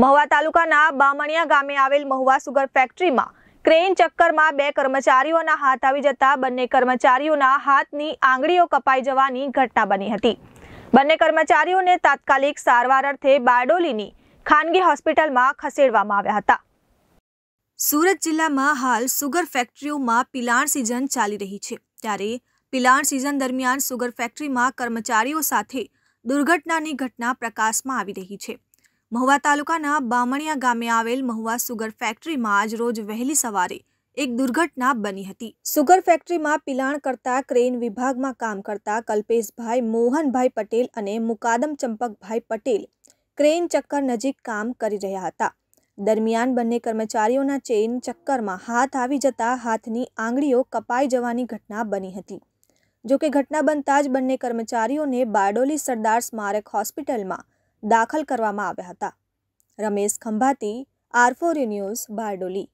મહુવા તાલુકાના બામણિયા ગામે આવેલ મહુવા સુગર ફેક્ટરીમાં ક્રેન ચક્કરમાં બે કર્મચારીઓના હાથ આવી જતા બંને કર્મચારીઓના હાથની આંગળીઓ કપાઈ જવાની ઘટના બની હતી બંને કર્મચારીઓને તાત્કાલિક સારવાર અર્થે બારડોલીની ખાનગી હોસ્પિટલમાં ખસેડવામાં આવ્યા હતા સુરત જિલ્લામાં હાલ સુગર ફેક્ટરીઓમાં પિલાણ સિઝન ચાલી રહી છે ત્યારે પિલાણ સિઝન દરમિયાન સુગર ફેક્ટરીમાં કર્મચારીઓ સાથે દુર્ઘટનાની ઘટના પ્રકાશમાં આવી રહી છે મહુવા તાલુકાના બામણિયા ગામે આવેલ મહુવા સુગર ફેક્ટરીમાં આજ રોજ વહેલી સવારે એક દુર્ઘટના બની હતી સુગર ફેક્ટરીમાં પિલાણ કરતા ક્રેન વિભાગમાં કામ કરતા કલ્પેશભાઈ મોહનભાઈ પટેલ અને મુકાદમ ચંપકભાઈ પટેલ ક્રેન ચક્કર નજીક કામ કરી રહ્યા હતા દરમિયાન બંને કર્મચારીઓના ચેઇન ચક્કરમાં હાથ આવી જતા હાથની આંગળીઓ કપાઈ જવાની ઘટના બની હતી જોકે ઘટના બનતા જ બંને કર્મચારીઓને બારડોલી સરદાર સ્મારક હોસ્પિટલમાં દાખલ કરવામાં આવ્યા હતા Ramesh Khambhati R four news Bardoli